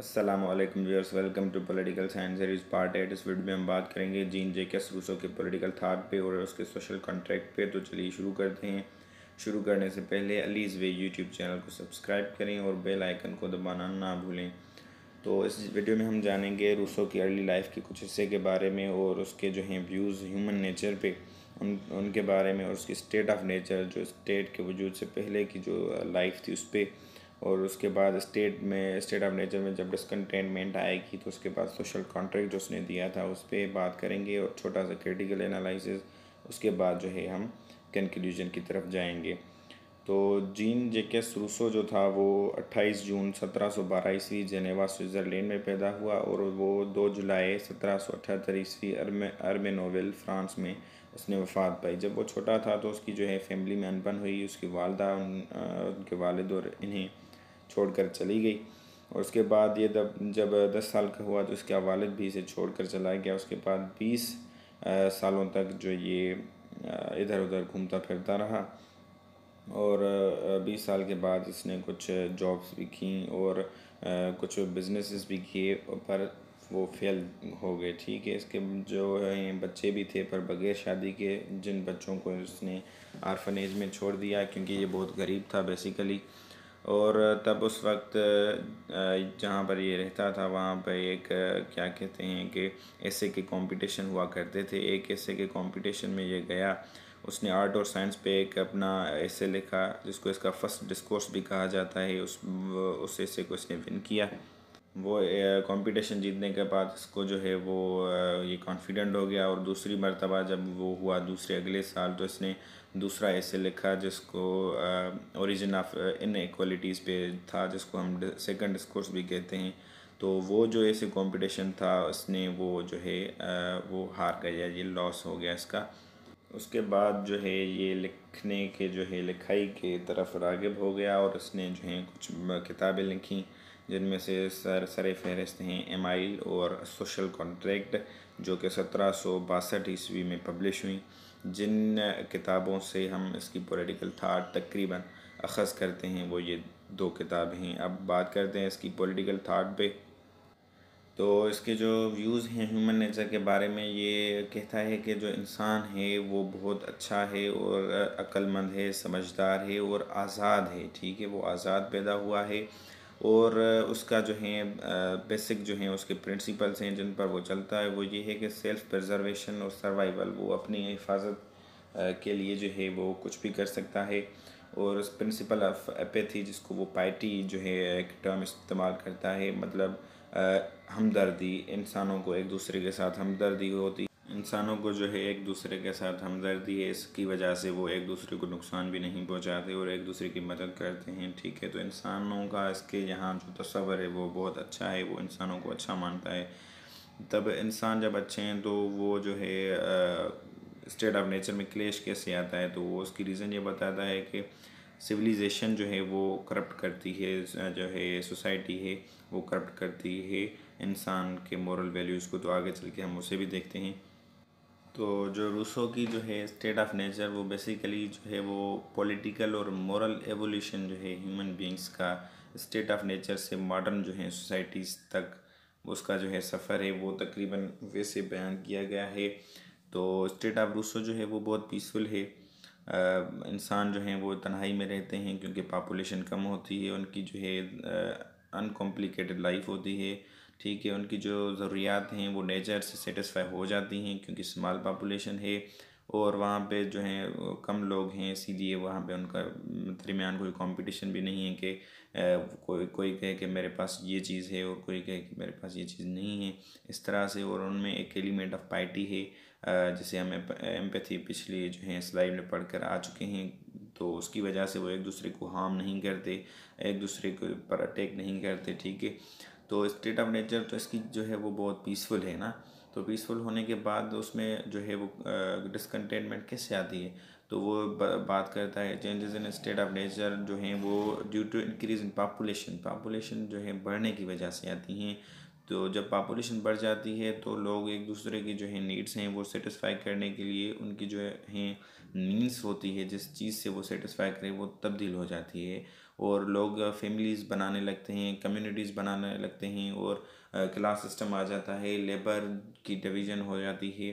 Aslam viewers welcome to political science series part eight इस video में हम बात करेंगे जीन जे के रूसो के पोलिटिकल थाट पे और उसके सोशल कॉन्ट्रैक्ट पे तो चलिए शुरू करते हैं शुरू करने से पहले अलीज़ वे यूट्यूब चैनल को सब्सक्राइब करें और बेल आइकन को दबाना ना भूलें तो इस वीडियो में हम जानेंगे रूसो की अर्ली लाइफ के कुछ हिस्से के बारे में और उसके जो हैं व्यूज़ ह्यूमन नेचर पे उन उनके बारे में और उसकी स्टेट ऑफ नेचर जो स्टेट के वजूद से पहले की जो लाइफ थी उस पर और उसके बाद स्टेट में स्टेट ऑफ नेचर में जब डिसकंटेनमेंट आएगी तो उसके बाद सोशल कॉन्ट्रैक्ट जो उसने दिया था उस पर बात करेंगे और छोटा सा क्रिटिकल एनालिसिस उसके बाद जो है हम कंक्लूजन की तरफ जाएंगे तो जीन जेकेस रूसो जो था वो 28 जून 1712 सौ बारह ईस्वी जेनेवा स्विट्ज़रलैंड में पैदा हुआ और वो दो जुलाई सत्रह सौ अठहत्तर ईस्वी अरमे नोवेल फ्रांस में उसने वफात पाई जब वो छोटा था तो उसकी जो है फैमिली में अनपन हुई उसकी वालदा उन, उनके वालद और इन्हें छोड़कर चली गई और उसके बाद ये जब दस साल का हुआ तो उसका वालद भी इसे छोड़ कर चला गया उसके बाद बीस सालों तक जो ये इधर उधर घूमता फिरता रहा और बीस साल के बाद इसने कुछ जॉब्स भी की और कुछ बिजनेसेस भी किए पर वो फेल हो गए ठीक है इसके जो है बच्चे भी थे पर बगैर शादी के जिन बच्चों को इसने आर्फनेज में छोड़ दिया क्योंकि ये बहुत गरीब था बेसिकली और तब उस वक्त जहाँ पर ये रहता था वहाँ पर एक क्या कहते हैं कि ऐसे के कंपटीशन हुआ करते थे एक ऐसे के कंपटीशन में ये गया उसने आर्ट और साइंस पे एक अपना ऐसे लिखा जिसको इसका फर्स्ट डिस्कोर्स भी कहा जाता है उस उस ऐसे को इसने विन किया वो कंपटीशन जीतने के बाद उसको जो है वो ये कॉन्फिडेंट हो गया और दूसरी मरतबा जब वो हुआ दूसरे अगले साल तो इसने दूसरा ऐसे लिखा जिसको ओरिजिन ऑफ इन एकवलिटीज़ पे था जिसको हम सेकंड डिस्कोर्स भी कहते हैं तो वो जो ऐसे कंपटीशन था उसने वो जो है वो हार गया ये लॉस हो गया इसका उसके बाद जो है ये लिखने के जो है लिखाई के तरफ रागब हो गया और उसने जो है कुछ किताबें लिखी जिनमें से सर सर फहरस्त हैं एमाइल और सोशल कॉन्ट्रैक्ट जो कि सत्रह सौ बासठ ईस्वी में पब्लिश हुई जिन किताबों से हम इसकी पोलिटिकल थाट तकरीबन अखज़ करते हैं वो ये दो किताबें हैं अब बात करते हैं इसकी पोलिटिकल थाट पर तो इसके जो व्यूज़ हैं ह्यूमन नेचर के बारे में ये कहता है कि जो इंसान है वो बहुत अच्छा है और अक्लमंद है समझदार है और आज़ाद है ठीक है वो आज़ाद पैदा हुआ है और उसका जो है बेसिक जो है उसके प्रिंसिपल्स हैं जिन पर वो चलता है वो ये है कि सेल्फ प्रज़र्वेशन और सर्वाइवल वो अपनी हिफाजत के लिए जो है वो कुछ भी कर सकता है और उस प्रिंसिपल ऑफ एपेथी जिसको वो पाइटी जो है एक टर्म इस्तेमाल करता है मतलब हमदर्दी इंसानों को एक दूसरे के साथ हमदर्दी होती इंसानों को जो है एक दूसरे के साथ हमदर्दी है इसकी वजह से वो एक दूसरे को नुकसान भी नहीं पहुंचाते और एक दूसरे की मदद करते हैं ठीक है तो इंसानों का इसके यहाँ जो तस्वर है वो बहुत अच्छा है वो इंसानों को अच्छा मानता है तब इंसान जब अच्छे हैं तो वो जो है स्टेट ऑफ नेचर में क्लेश कैसे आता है तो वो उसकी रीज़न ये बताता है कि सिविलाइजेशन जो है वो करप्ट करती है जो है सोसाइटी है वो करप्ट करती है इंसान के मॉरल वैल्यूज़ को तो आगे चल के हम उसे भी देखते हैं तो जो रूसो की जो है स्टेट ऑफ नेचर वो बेसिकली जो है वो पॉलिटिकल और मॉरल एवोल्यूशन जो है ह्यूमन बींग्स का स्टेट ऑफ नेचर से मॉडर्न जो है सोसाइटीज़ तक उसका जो है सफ़र है वो तकरीबन वैसे बयान किया गया है तो स्टेट ऑफ रूसो जो है वो बहुत पीसफुल है इंसान जो हैं वो तन्हाई में रहते हैं क्योंकि पापोलेशन कम होती है उनकी जो है अनकॉम्प्लिकेटेड लाइफ होती है ठीक है उनकी जो ज़रूरियात हैं वो नेचर से सेटिस्फाई हो जाती हैं क्योंकि स्मॉल पापुलेशन है और वहाँ पे जो है कम लोग हैं इसीलिए वहाँ पे उनका दरमियान कोई कंपटीशन भी नहीं है कि कोई कोई कहे कि मेरे पास ये चीज़ है और कोई कहे कि मेरे पास ये चीज़ नहीं है इस तरह से और उनमें एक एलिमेंट ऑफ पार्टी है जिसे हम एम्पैथी पिछले जो है स्लाइड में पढ़कर आ चुके हैं तो उसकी वजह से वो एक दूसरे को हार्म नहीं करते एक दूसरे को पर अटैक नहीं करते ठीक है तो स्टेट ऑफ नेचर तो इसकी जो है वो बहुत पीसफुल है ना तो पीसफुल होने के बाद उसमें जो है वो डिसकंटेनमेंट कैसे आती है तो वो बात करता है changes in state of nature जो है वो due to increase in population population जो है बढ़ने की वजह से आती हैं तो जब पापुलेशन बढ़ जाती है तो लोग एक दूसरे की जो है नीड्स हैं वो सेटिस्फाई करने के लिए उनकी जो है मीन्स होती है जिस चीज़ से वो सेटिस्फाई करें वो तब्दील हो जाती है और लोग फैमिलीज़ बनाने लगते हैं कम्युनिटीज़ बनाने लगते हैं और क्लास सिस्टम आ जाता है लेबर की डिवीज़न हो जाती है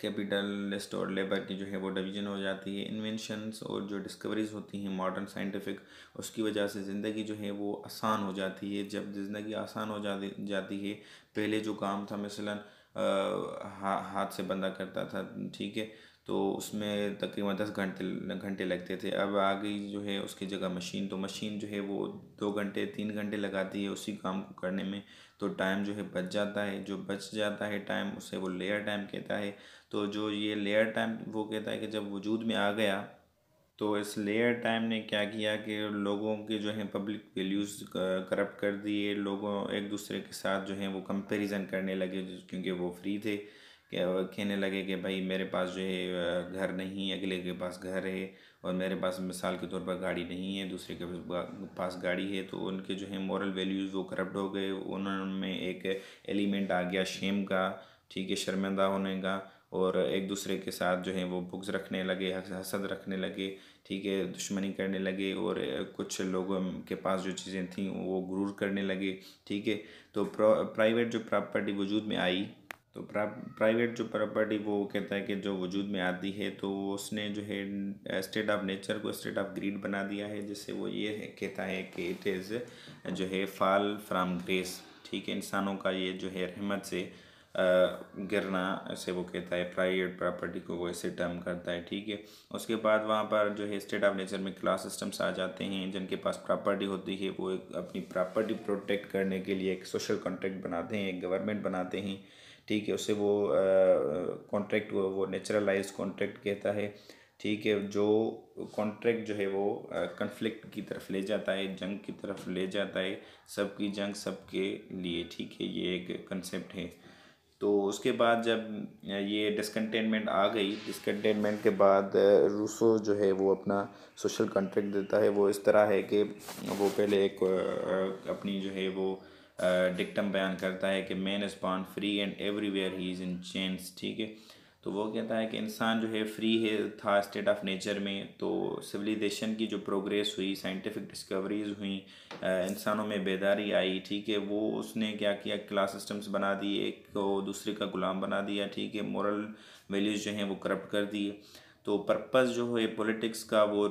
कैपिटलिस्ट और लेबर की जो है वो डिवीज़न हो जाती है इन्वेंशंस और जो डिस्कवरीज होती हैं मॉडर्न साइंटिफिक उसकी वजह से ज़िंदगी जो है वो आसान हो जाती है जब ज़िंदगी आसान हो जाती जाती है पहले जो काम था मसलन हा, हाथ से बंदा करता था ठीक है तो उसमें तकरीबन दस घंटे घंटे लगते थे अब आ गई जो है उसकी जगह मशीन तो मशीन जो है वो दो घंटे तीन घंटे लगाती है उसी काम को करने में तो टाइम जो है बच जाता है जो बच जाता है टाइम उसे वो लेयर टाइम कहता है तो जो ये लेयर टाइम वो कहता है कि जब वजूद में आ गया तो इस लेयर टाइम ने क्या किया कि लोगों के जो है पब्लिक वैल्यूज़ करप्ट कर दिए लोगों एक दूसरे के साथ जो है वो कंपैरिजन करने लगे क्योंकि वो फ्री थे कहने लगे कि भाई मेरे पास जो है घर नहीं अगले के पास घर है और मेरे पास मिसाल के तौर पर गाड़ी नहीं है दूसरे के पास गाड़ी है तो उनके जो है मॉरल वैल्यूज़ वो करप्ट हो गए उन्होंने एक एलिमेंट आ गया शेम का ठीक है शर्मिंदा होने का और एक दूसरे के साथ जो है वो बुक्स रखने लगे हसद रखने लगे ठीक है दुश्मनी करने लगे और कुछ लोगों के पास जो चीज़ें थी वो गुरूर करने लगे ठीक है तो प्राइवेट जो प्रॉपर्टी वजूद में आई तो प्राइवेट जो प्रॉपर्टी वो कहता है कि जो वजूद में आती है तो उसने जो है स्टेट ऑफ नेचर को स्टेट ऑफ ग्रीड बना दिया है जिससे वो ये कहता है कि इट इज़ जो है फॉल फ्राम ग्रेस ठीक है इंसानों का ये जो है रहमत से गिरना ऐसे वो कहता है प्राइवेट प्रॉपर्टी को वो ऐसे टर्म करता है ठीक है उसके बाद वहाँ पर जो है स्टेट ऑफ नेचर में क्लास सिस्टम्स आ जाते हैं जिनके पास प्रॉपर्टी होती है वो एक अपनी प्रॉपर्टी प्रोटेक्ट करने के लिए एक सोशल कॉन्ट्रैक्ट बनाते हैं एक गवर्नमेंट बनाते हैं ठीक है उससे वो कॉन्ट्रैक्ट वो, वो नेचुरलाइज कॉन्ट्रैक्ट कहता है ठीक है जो कॉन्ट्रैक्ट जो है वो कन्फ्लिक्ट की तरफ ले जाता है जंग की तरफ ले जाता है सबकी जंग सबके लिए ठीक है ये एक कंसेप्ट है तो उसके बाद जब ये डिसकन्टेनमेंट आ गई डिसकन्टेनमेंट के बाद रूसो जो है वो अपना सोशल कॉन्ट्रैक्ट देता है वो इस तरह है कि वो पहले एक अपनी जो है वो डिक्टम बयान करता है कि मैन इज़ बॉन्ड free and everywhere he is in change ठीक है तो वो कहता है कि इंसान जो है फ्री है था स्टेट ऑफ नेचर में तो सिविलाइजेशन की जो प्रोग्रेस हुई साइंटिफिक डिस्कवरीज हुई इंसानों में बेदारी आई ठीक है वो उसने क्या किया क्लास सिस्टम्स बना दिए एक को दूसरे का गुलाम बना दिया ठीक है मॉरल वैल्यूज़ जो हैं वो करप्ट कर दिए तो पर्पस जो है पॉलिटिक्स का वो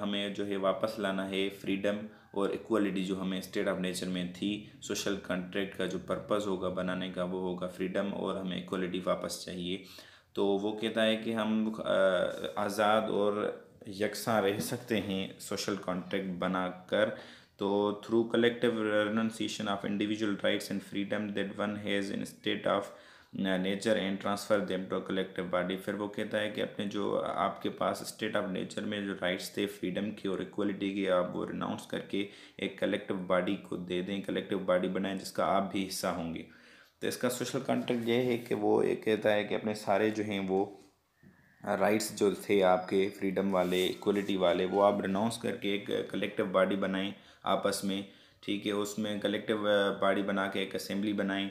हमें जो है वापस लाना है फ्रीडम और इक्वलिटी जो हमें स्टेट ऑफ नेचर में थी सोशल कॉन्ट्रैक्ट का जो पर्पस होगा बनाने का वो होगा फ्रीडम और हमें इक्वलिटी वापस चाहिए तो वो कहता है कि हम आज़ाद और यकसां रह सकते हैं सोशल कॉन्ट्रैक्ट बनाकर तो through collective renunciation of individual rights and freedom that one has in state of nature and transfer them to collective body फिर वो कहता है कि अपने जो आपके पास स्टेट ऑफ नेचर में जो राइट्स थे फ्रीडम की और इक्वलिटी की आप वो रिनाउंस करके एक कलेक्टिव बॉडी को दे दें कलेक्टिव बॉडी बनाएं जिसका आप भी हिस्सा होंगे तो इसका सोशल कंटेंट ये है कि वो एक कहता है कि अपने सारे जो हैं वो राइट्स जो थे आपके फ्रीडम वाले इक्वलिटी वाले वो आप रनाउंस करके एक कलेक्टिव बॉडी बनाएं आपस में ठीक है उसमें कलेक्टिव बॉडी बना के एक असेंबली बनाएं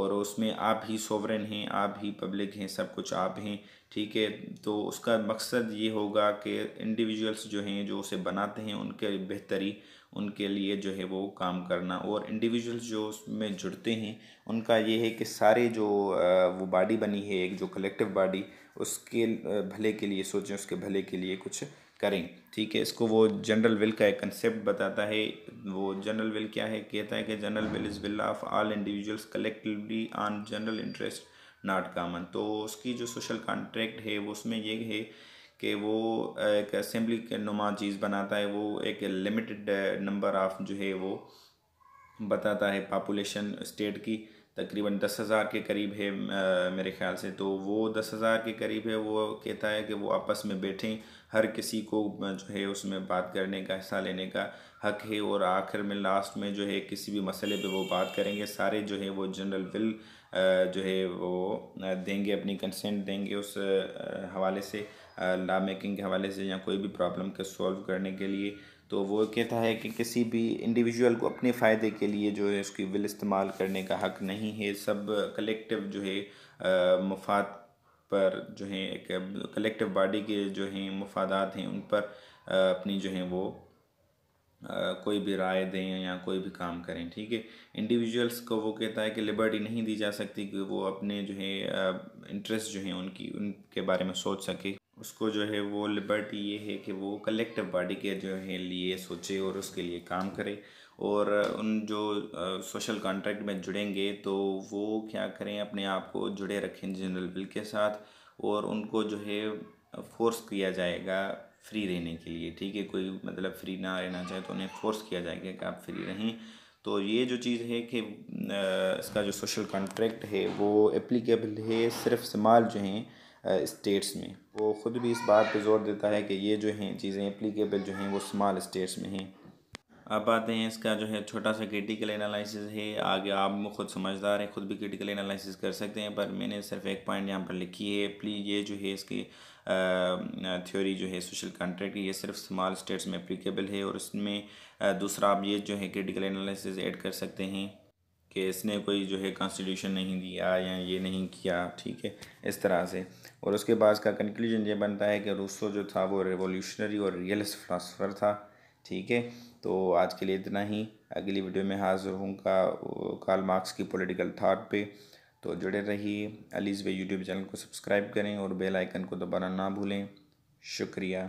और उसमें आप ही सोवरेन हैं आप ही पब्लिक हैं सब कुछ आप हैं ठीक है तो उसका मकसद ये होगा कि इंडिविजुअल्स जो हैं जो उसे बनाते हैं उनके बेहतरी उनके लिए जो है वो काम करना और इंडिविजुअल्स जो उसमें जुड़ते हैं उनका ये है कि सारे जो वो बॉडी बनी है एक जो कलेक्टिव बॉडी उसके भले के लिए सोचें उसके भले के लिए कुछ करें ठीक है इसको वो जनरल विल का एक कंसेप्ट बताता है वो जनरल विल क्या है कहता है कि general will is will of all individuals collectively on general interest not common तो उसकी जो सोशल कॉन्ट्रैक्ट है वो उसमें ये है कि वो एक असम्बली नुमा चीज़ बनाता है वो एक लिमिटेड नंबर ऑफ़ जो है वो बताता है पापुलेशन स्टेट की तकरीबन दस हज़ार के करीब है मेरे ख्याल से तो वो दस हज़ार के करीब है वो कहता है कि वो आपस में बैठें हर किसी को जो है उसमें बात करने का हिस्सा लेने का हक है और आखिर में लास्ट में जो है किसी भी मसले पे वो बात करेंगे सारे जो है वो जनरल विल जो है वो देंगे अपनी कंसेंट देंगे उस हवाले से लॉ मेकिंग के हवाले से या कोई भी प्रॉब्लम को सॉल्व करने के लिए तो वो कहता है कि किसी भी इंडिविजुअल को अपने फ़ायदे के लिए जो है उसकी विल इस्तेमाल करने का हक नहीं है सब कलेक्टिव जो है मफाद पर जो है एक कलेक्टिव बॉडी के जो हैं मफादात हैं उन पर अपनी जो है वो आ, कोई भी राय दें या कोई भी काम करें ठीक है इंडिविजुअल्स को वो कहता है कि लिबर्टी नहीं दी जा सकती कि वो अपने जो है इंटरेस्ट जो हैं उनकी उनके बारे में सोच सके उसको जो है वो लिबर्टी ये है कि वो कलेक्टिव बॉडी के जो है लिए सोचे और उसके लिए काम करे और उन जो सोशल कॉन्ट्रैक्ट में जुड़ेंगे तो वो क्या करें अपने आप को जुड़े रखें जनरल बिल के साथ और उनको जो है फोर्स किया जाएगा फ्री रहने के लिए ठीक है कोई मतलब फ्री ना रहना चाहे तो उन्हें फोर्स किया जाएगा कि आप फ्री रहें तो ये जो चीज़ है कि इसका जो सोशल कॉन्ट्रैक्ट है वो एप्लीकेबल है सिर्फ समाल जो हैं स्टेट्स में वो ख़ुद भी इस बात पे जोर देता है कि ये जो हैं चीज़ें एप्लीकेबल जो हैं वो स्माल स्टेट्स में हैं आप आते हैं इसका जो है छोटा सा क्रिटिकल एनालिसिस है आगे आप खुद समझदार हैं खुद भी क्रिटिकल एनालिसिस कर सकते हैं पर मैंने सिर्फ एक पॉइंट यहाँ पर लिखी है प्लीज ये जो है इसकी थ्योरी जो है सोशल कॉन्ट्रैक्ट की ये सिर्फ स्मॉल स्टेट्स में अप्लीकेबल है और इसमें दूसरा आप ये जो है क्रिटिकल एनालिसिस ऐड कर सकते हैं कि इसने कोई जो है कॉन्स्टिट्यूशन नहीं दिया या ये नहीं किया ठीक है इस तरह से और उसके बाद इसका कंक्लूजन ये बनता है कि रूसो जो था वो रेवोल्यूशनरी और रियलिस्ट फिलासफ़र था ठीक है तो आज के लिए इतना ही अगली वीडियो में हाजिर हूँ कार्ल मार्क्स की पोलिटिकल थाट पर तो जुड़े रहिए अलीज़ वे यूट्यूब चैनल को सब्सक्राइब करें और बेल आइकन को दोबारा ना भूलें शुक्रिया